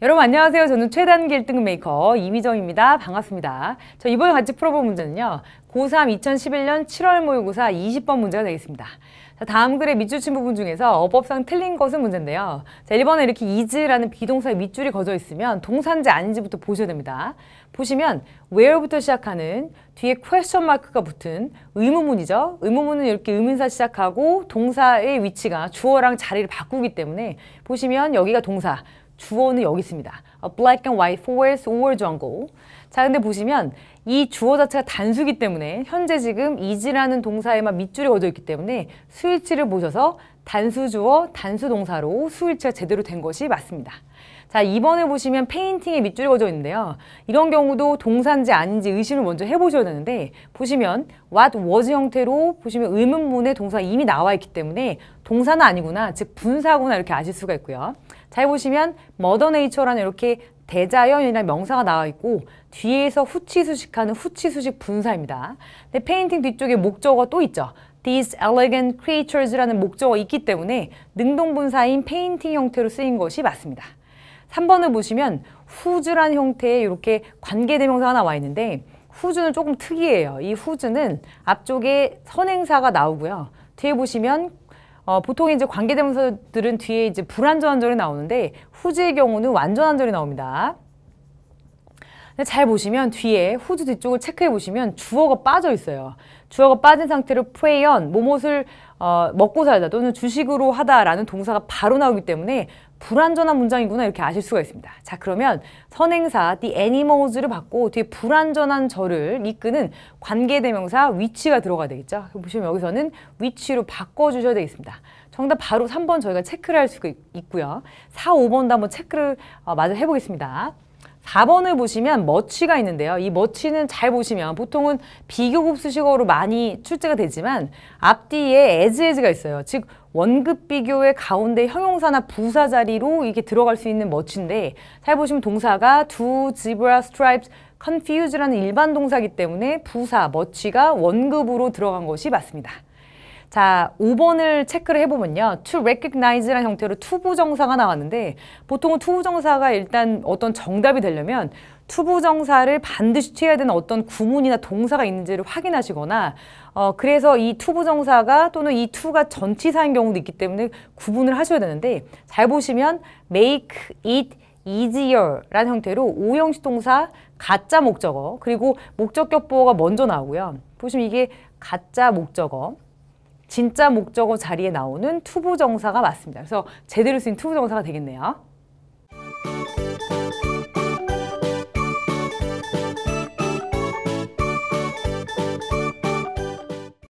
여러분 안녕하세요. 저는 최단기 1등 메이커 이미정입니다. 반갑습니다. 저 이번에 같이 풀어볼 문제는요. 고3 2011년 7월 모의고사 20번 문제가 되겠습니다. 자, 다음 글의 밑줄친 부분 중에서 어법상 틀린 것은 문제인데요. 자, 1번에 이렇게 is라는 비동사의 밑줄이 거져 있으면 동사인지 아닌지부터 보셔야 됩니다. 보시면 where부터 시작하는 뒤에 question mark가 붙은 의문문이죠. 의문문은 이렇게 의문사 시작하고 동사의 위치가 주어랑 자리를 바꾸기 때문에 보시면 여기가 동사, 주어는 여기 있습니다. 어, black and white forest or jungle. 자, 근데 보시면 이 주어 자체가 단수기 때문에 현재 지금 is라는 동사에만 밑줄이 어 있기 때문에 스위치를 보셔서 단수주어, 단수동사로 수일체가 제대로 된 것이 맞습니다. 자, 2번에 보시면 페인팅에 밑줄이 그어져 있는데요. 이런 경우도 동사인지 아닌지 의심을 먼저 해보셔야 되는데 보시면 what was 형태로 보시면 의문문에 동사가 이미 나와 있기 때문에 동사는 아니구나, 즉 분사구나 이렇게 아실 수가 있고요. 잘 보시면 머더 네이처라는 이렇게 대자연이라는 명사가 나와 있고 뒤에서 후치수식하는 후치수식 분사입니다. 근데 페인팅 뒤쪽에 목적어 또 있죠. these elegant creatures라는 목적어 있기 때문에 능동분사인 페인팅 형태로 쓰인 것이 맞습니다. 3번을 보시면 후즈란 형태의 이렇게 관계대명사가 나와 있는데 후즈는 조금 특이해요. 이 후즈는 앞쪽에 선행사가 나오고요. 뒤에 보시면 어, 보통 이제 관계대명사들은 뒤에 이제 불완전한 절이 나오는데 후즈의 경우는 완전한 절이 나옵니다. 잘 보시면 뒤에 후드 뒤쪽을 체크해 보시면 주어가 빠져 있어요. 주어가 빠진 상태로 pray on, 무엇을 어, 먹고 살다 또는 주식으로 하다라는 동사가 바로 나오기 때문에 불완전한 문장이구나 이렇게 아실 수가 있습니다. 자 그러면 선행사 the animals를 받고 뒤에 불완전한 저를 이끄는 관계대명사 위치가 들어가야 되겠죠. 보시면 여기서는 위치로 바꿔주셔야 되겠습니다. 정답 바로 3번 저희가 체크를 할 수가 있고요. 4, 5번도 한번 체크를 어, 마저 해보겠습니다. 4번을 보시면 머치가 있는데요. 이 머치는 잘 보시면 보통은 비교급 수식어로 많이 출제가 되지만 앞뒤에 as as가 있어요. 즉 원급 비교의 가운데 형용사나 부사 자리로 이게 들어갈 수 있는 머치인데 잘 보시면 동사가 do, zebra, stripes, confuse라는 일반 동사기 때문에 부사, 머치가 원급으로 들어간 것이 맞습니다. 자, 5번을 체크를 해보면요. to recognize라는 형태로 투부정사가 나왔는데 보통은 투부정사가 일단 어떤 정답이 되려면 투부정사를 반드시 취해야 되는 어떤 구문이나 동사가 있는지를 확인하시거나 어, 그래서 이 투부정사가 또는 이 투가 전치사인 경우도 있기 때문에 구분을 하셔야 되는데 잘 보시면 make it easier라는 형태로 오형식 동사 가짜 목적어 그리고 목적격 보어가 먼저 나오고요. 보시면 이게 가짜 목적어 진짜 목적어 자리에 나오는 투부정사가 맞습니다. 그래서 제대로 쓰인 투부정사가 되겠네요.